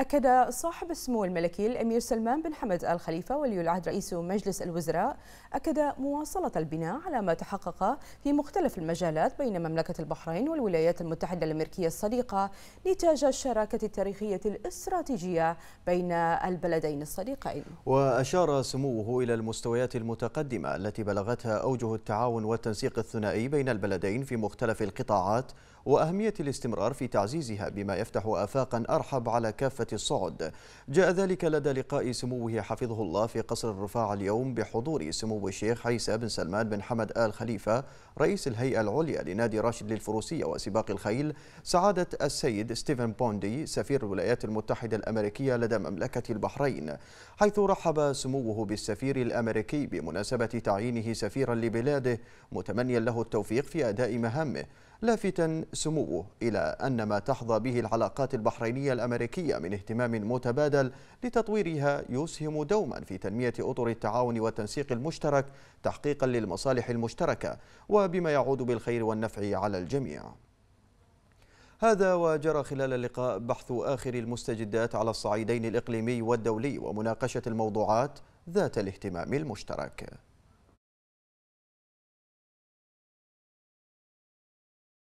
أكد صاحب السمو الملكي الأمير سلمان بن حمد آل خليفة ولي العهد رئيس مجلس الوزراء أكد مواصلة البناء على ما تحقق في مختلف المجالات بين مملكة البحرين والولايات المتحدة الأمريكية الصديقة نتاج الشراكة التاريخية الاستراتيجية بين البلدين الصديقين وأشار سموه إلى المستويات المتقدمة التي بلغتها أوجه التعاون والتنسيق الثنائي بين البلدين في مختلف القطاعات وأهمية الاستمرار في تعزيزها بما يفتح آفاقا أرحب على كافة الصعد جاء ذلك لدى لقاء سموه حفظه الله في قصر الرفاع اليوم بحضور سمو الشيخ عيسى بن سلمان بن حمد آل خليفة رئيس الهيئة العليا لنادي راشد للفروسية وسباق الخيل سعادة السيد ستيفن بوندي سفير الولايات المتحدة الأمريكية لدى مملكة البحرين حيث رحب سموه بالسفير الأمريكي بمناسبة تعيينه سفيرا لبلاده متمنيا له التوفيق في أداء مهامه لافتا سموه إلى أن ما تحظى به العلاقات البحرينية الأمريكية من اهتمام متبادل لتطويرها يسهم دوما في تنمية أطر التعاون والتنسيق المشترك تحقيقا للمصالح المشتركة وبما يعود بالخير والنفع على الجميع هذا وجرى خلال اللقاء بحث آخر المستجدات على الصعيدين الإقليمي والدولي ومناقشة الموضوعات ذات الاهتمام المشترك